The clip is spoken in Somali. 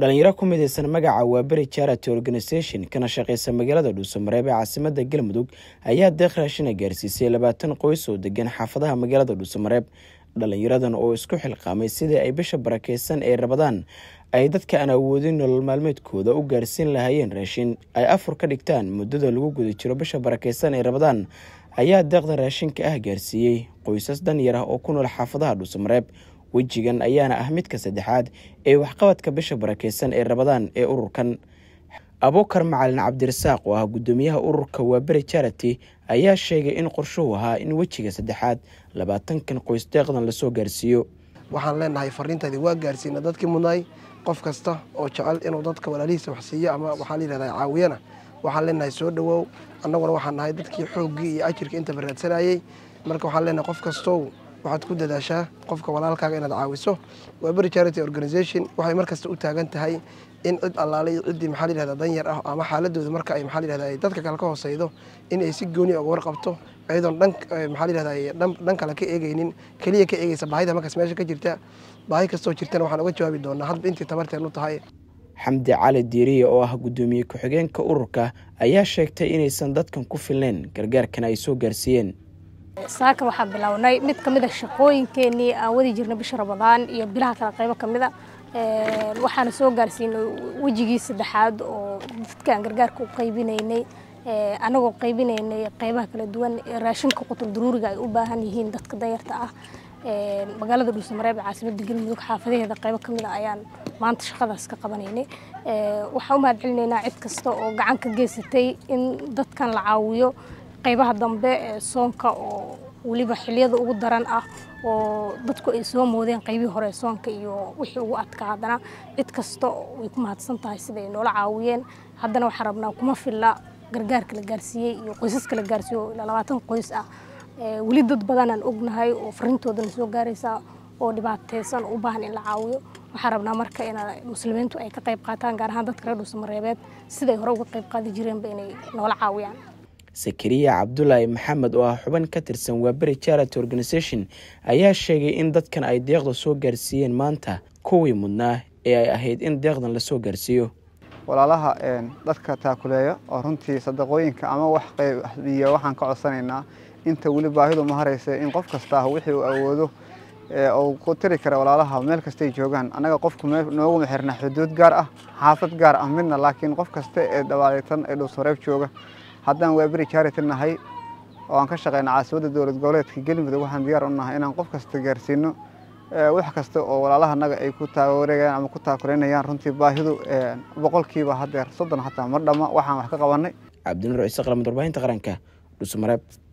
dhallinyaro ku midaysan magaca waaberi charity organization kana shaqeysa magaalada dhuusamareeb ee caasimada galmudug ayaa deeq raashina gaarsiisay labaatan qoys oo degan xaafadaha magaalada dhuusamareeb dhalinyaradan oo isku xilqaamay sidii ay bisha barakeysan ee rabadaan ay dadka aan awoodin nolol maalmeedkooda u gaarsiin lahaayeen raashin ay afur ka dhigtaan muddada lagu guda jiro bisha barakeysan ee rabadaan ayaa deeqda raashinka ah gaarsiiyey qoysas danyar ah oo ku nool xaafadaha dhuusamareeb wejigan ayaana ah midka saddexaad ee waxqabadka bisha barakeysan ee rabadaan ee ururkan abukar macalin cabdirasaaq oo ah guddoomiyaha ururka waaberi charity ayaa sheegay in qorshuhu ahaa in wejiga saddexaad labaatankan qoys deeqdan lasoo gaarsiiyo waxaan leenahay fariinteedii waa gaarsiina dadkii mudnaay qof kasta oo jecel inuu dadka walaalihiisa waxsiiyo ama waxaa layihahdaa caawiyana waxaan leenahay soo dhowow annaguna waxaan nahay dadkii xooggii iyo ajirka inta baraadsanayay marka waxaan leenahay qof kastow waxaad ku dadaashaa qofka walaalkaaga inaad caawiso waa beri charity organisation waxay markasta u taagan tahay in cid allaale iyo ciddii maxaa layihahda danyar ah ama xaaladooda marka ay maxaa layihahda ay dadka kale ka hooseydo in ay si gooni ah uga warqabto iyadoon dhan eh, maxaa layihahda eh, ay dhan kale ka eegeynin keliya ka eegeysa baahida markaas meesha ka jirta baahi kastoo jirtana waxaan uga jawaabi doonaa hadba intii tabarteenu tahay xamdi cali diiriya oo ah guddoomiye ku-xigeenka ururka ayaa sheegtay inaysan dadkan ku filnayn gargaarkana ay soo gaarsiiyeen saaka waxaa bilownay mid kamid a ah shaqooyinkeenii aan ah, wadi jirnay bisha ramadaan iyo bilaha kale qaybo ka ah. waxaana soo gaarsiinay wejigii saddexaad oo dadka aan gargaarka u qaybinaynay anagoo qaybinaynay qaybaha kala duwan raashinka qutun daruuriga ay u baahan yihiin dadka dayarta ah magaalada dhuusamareeb caasimadda galmudug xaafadaheeda qaybo ka ayaan maanta shaqadaas ka qabanaynay waxaan u mahad celinaynaa cid kasta oo gacanka geysatay in dadkan la caawiyo qaybaha dambe ee soonka oo weliba xiliyada ugu daran ah oo dadku ay soo moodeen qaybihii hore soonka iyo wixii ugu adkaa haddana cid kasta way ku mahadsan tahay sida ay noola caawiyeen haddana waxaan rabnaa kuma filla gargaarka la gaarsiiyey iyo qoysaska la gaarsiiyo ilaa labaatan qoys ah weli dad badanaan ognahay oo fariintoodana soo gaaraysaa oo dhibaataysan u baahan in la caawiyo waxaan rabnaa marka in muslimiintu ay ka qayb qaataan gaar ahaan dadka reer dhuusamareebeed siday hore uga qayb qaadi jireenba inay noola caawiyaan sakariya cabdulaahi maxamed oo ah xuban ka tirsan waaberi charity organization ayaa sheegay in dadkan ay deeqda soo gaarsiiyeen maanta kuwii mudnaa ee ay ahayd in deeqdan lasoo gaarsiiyo walaalaha dadka taakuleeya oo runtii sadaqooyinka ama wax qeybiyo ah waxaan ka codsanaynaa inta weli baahidu ma haraysa in qof kastaa wixii uu awoodo uu ku tiri kara walaalaha meel kastay joogaan annaga qofku nooguma xirna xuduud gaar ah xaafad gaar ah midna laakiin qof kasta ee dabaalaytan ee dhulsareeb jooga haddaan waaberi charity nahay oo aan ka shaqayno caasimadda dowlad goboleedka galmudug waxaan diyaar u nahay inaan qof kasta gaarsiino eh, wax kasta oo walaalahanaga ay ku taageerayaan ama ku taakureynayaan runtii baahidu eh, boqolkiiba hadeer soddon xataa ma dhamma waxaan wax ka qabanay cabdinur ciise qalamid warbaahinta qaranka dhusmareeb